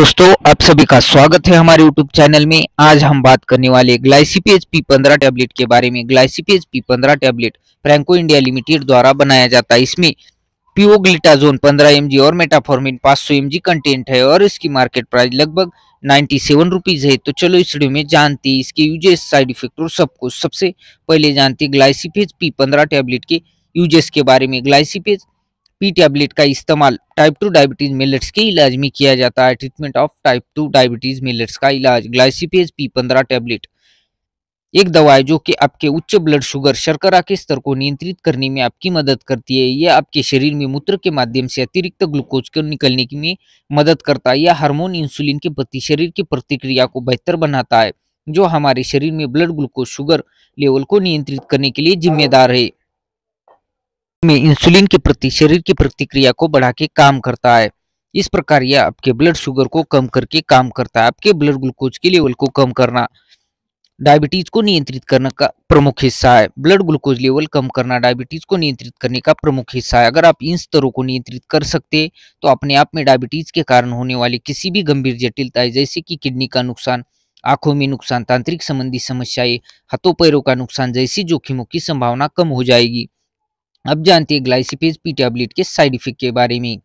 दोस्तों आप सभी का स्वागत है हमारे YouTube चैनल में आज हम बात करने वाले ग्लाइसिपेज पी पंद्रह टैबलेट के बारे में ग्लाइसिपेज पी पंद्रह टैबलेट फ्रैंको इंडिया लिमिटेड द्वारा बनाया जाता है इसमें पियोग्लिटाजोन 15 एमजी और मेटाफॉर्मिन 500 एमजी कंटेंट है और इसकी मार्केट प्राइस लगभग नाइन्टी सेवन रुपीज़ है तो चलो इस वीडियो में जानते हैं इसके यूजेस साइड इफेक्ट और सब कुछ सबसे पहले जानते ग्लाइसिपेज पी पंद्रह टैबलेट के यूजेस के बारे में ग्लाइसिपेज पी टैबलेट का इस्तेमाल टाइप टू डायबिटीज़ मिलेट्स के इलाज में किया जाता है treatment of type two diabetes mellitus का इलाज ग्लाइसिपेज पी पंद्रह टैबलेट एक दवा है जो कि आपके उच्च ब्लड शुगर शर्करा के स्तर को नियंत्रित करने में आपकी मदद करती है यह आपके शरीर में मूत्र के माध्यम से अतिरिक्त ग्लूकोज को निकलने में मदद करता है यह हार्मोन इंसुलिन के प्रति शरीर की प्रतिक्रिया को बेहतर बनाता है जो हमारे शरीर में ब्लड ग्लूकोज शुगर लेवल को नियंत्रित करने के लिए जिम्मेदार है में इंसुलिन के प्रति शरीर की प्रतिक्रिया को बढ़ा के काम करता है इस प्रकार यह आपके ब्लड शुगर को कम करके काम करता है आपके ब्लड ग्लूकोज के लेवल को कम करना डायबिटीज को नियंत्रित करने का प्रमुख हिस्सा है ब्लड ग्लूकोज लेवल कम करना डायबिटीज को नियंत्रित करने का प्रमुख हिस्सा है अगर आप इन स्तरों को नियंत्रित कर सकते तो अपने आप में डायबिटीज के कारण होने वाली किसी भी गंभीर जटिलताएं जैसे कि किडनी का नुकसान आंखों में नुकसान तांत्रिक संबंधी समस्याएं हाथों पैरों का नुकसान जैसी जोखिमों की संभावना कम हो जाएगी अब जानते हैं ग्लाइसिपेज पी टैबलेट के साइड इफेक्ट के बारे में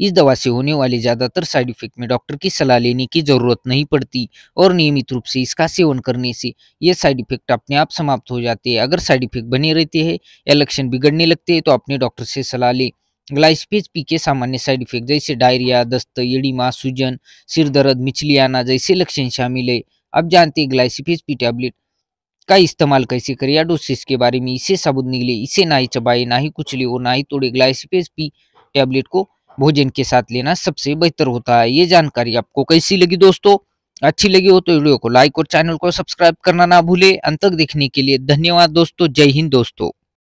इस दवा से होने वाले ज़्यादातर साइड इफेक्ट में डॉक्टर की सलाह लेने की ज़रूरत नहीं पड़ती और नियमित रूप से इसका सेवन करने से ये साइड इफेक्ट अपने आप समाप्त हो जाते हैं अगर साइड इफेक्ट बने रहते हैं या लक्षण बिगड़ने लगते हैं तो अपने डॉक्टर से सलाह लें ग्लाइसपेज पी के सामान्य साइड इफेक्ट जैसे डायरिया दस्त एडिमा सूजन सिर दर्द मिचली आना जैसे लक्षण शामिल है अब जानते हैं ग्लाइसिफेज पी टैबलेट का इस्तेमाल कैसे करें या डोसेस के बारे में इसे साबुत निकले इसे ना ही चबाए ना ही कुछ और ना ही तोड़े ग्लाइसिपेज पी टैबलेट को भोजन के साथ लेना सबसे बेहतर होता है ये जानकारी आपको कैसी लगी दोस्तों अच्छी लगी हो तो वीडियो को लाइक और चैनल को सब्सक्राइब करना ना भूले अंत तक देखने के लिए धन्यवाद दोस्तों जय हिंद दोस्तों